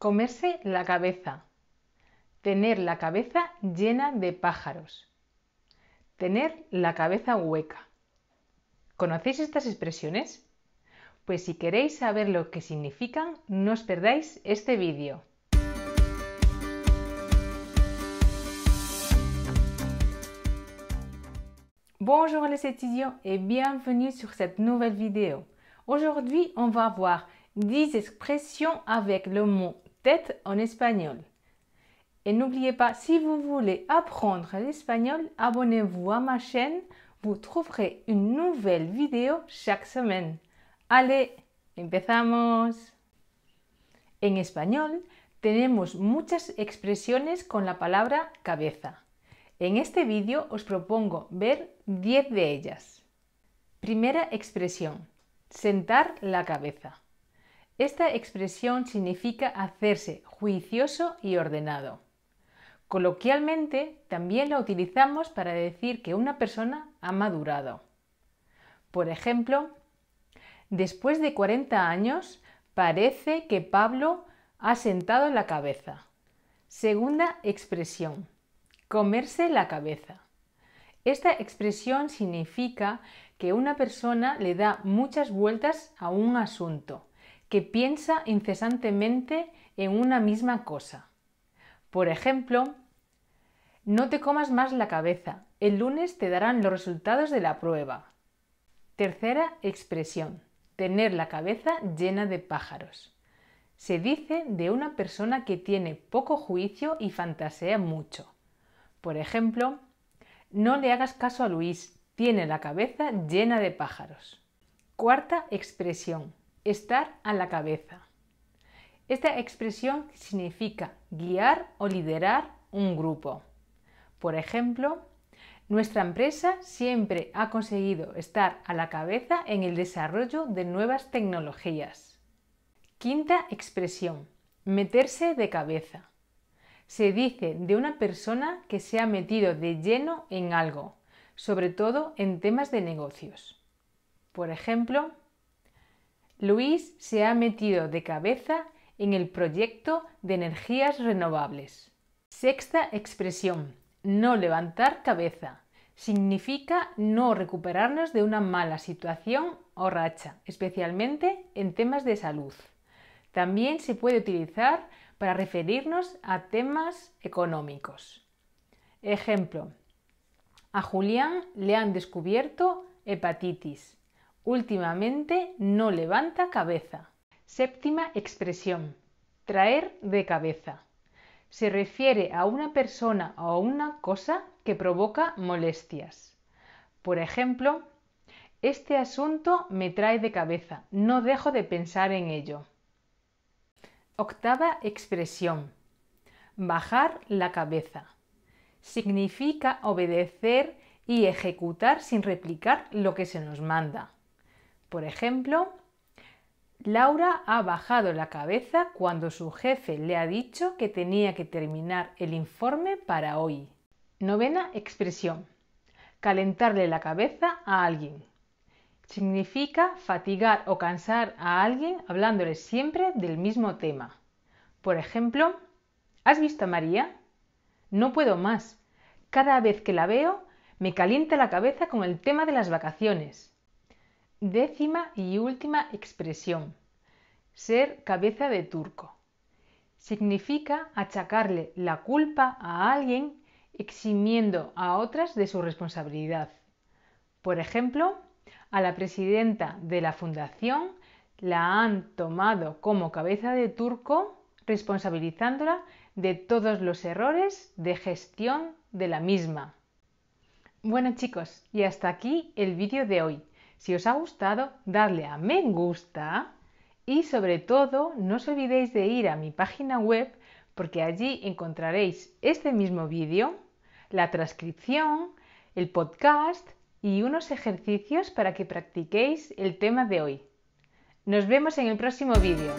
Comerse la cabeza. Tener la cabeza llena de pájaros. Tener la cabeza hueca. ¿Conocéis estas expresiones? Pues si queréis saber lo que significan, no os perdáis este vídeo. Bonjour les étudiants et bienvenue sur cette nouvelle vidéo. Aujourd'hui, on va voir 10 expressions avec le mot en español. Et n'oubliez pas, si vous voulez apprendre l'espagnol, abonnez-vous à ma chaîne. Vous trouverez une nouvelle vidéo chaque semaine. Allez, empezamos. En español tenemos muchas expresiones con la palabra cabeza. En este vídeo os propongo ver 10 de ellas. Primera expresión, sentar la cabeza. Esta expresión significa hacerse juicioso y ordenado. Coloquialmente, también la utilizamos para decir que una persona ha madurado. Por ejemplo, después de 40 años, parece que Pablo ha sentado la cabeza. Segunda expresión, comerse la cabeza. Esta expresión significa que una persona le da muchas vueltas a un asunto que piensa incesantemente en una misma cosa. Por ejemplo, no te comas más la cabeza, el lunes te darán los resultados de la prueba. Tercera expresión, tener la cabeza llena de pájaros. Se dice de una persona que tiene poco juicio y fantasea mucho. Por ejemplo, no le hagas caso a Luis, tiene la cabeza llena de pájaros. Cuarta expresión, estar a la cabeza. Esta expresión significa guiar o liderar un grupo. Por ejemplo, nuestra empresa siempre ha conseguido estar a la cabeza en el desarrollo de nuevas tecnologías. Quinta expresión, meterse de cabeza. Se dice de una persona que se ha metido de lleno en algo, sobre todo en temas de negocios. Por ejemplo, Luis se ha metido de cabeza en el proyecto de energías renovables. Sexta expresión, no levantar cabeza. Significa no recuperarnos de una mala situación o racha, especialmente en temas de salud. También se puede utilizar para referirnos a temas económicos. Ejemplo, a Julián le han descubierto hepatitis Últimamente no levanta cabeza. Séptima expresión. Traer de cabeza. Se refiere a una persona o a una cosa que provoca molestias. Por ejemplo, este asunto me trae de cabeza, no dejo de pensar en ello. Octava expresión. Bajar la cabeza. Significa obedecer y ejecutar sin replicar lo que se nos manda. Por ejemplo, Laura ha bajado la cabeza cuando su jefe le ha dicho que tenía que terminar el informe para hoy. Novena expresión. Calentarle la cabeza a alguien. Significa fatigar o cansar a alguien hablándole siempre del mismo tema. Por ejemplo, ¿has visto a María? No puedo más. Cada vez que la veo, me calienta la cabeza con el tema de las vacaciones. Décima y última expresión. Ser cabeza de turco. Significa achacarle la culpa a alguien eximiendo a otras de su responsabilidad. Por ejemplo, a la presidenta de la fundación la han tomado como cabeza de turco responsabilizándola de todos los errores de gestión de la misma. Bueno chicos, y hasta aquí el vídeo de hoy. Si os ha gustado, darle a me gusta y sobre todo no os olvidéis de ir a mi página web porque allí encontraréis este mismo vídeo, la transcripción, el podcast y unos ejercicios para que practiquéis el tema de hoy. Nos vemos en el próximo vídeo.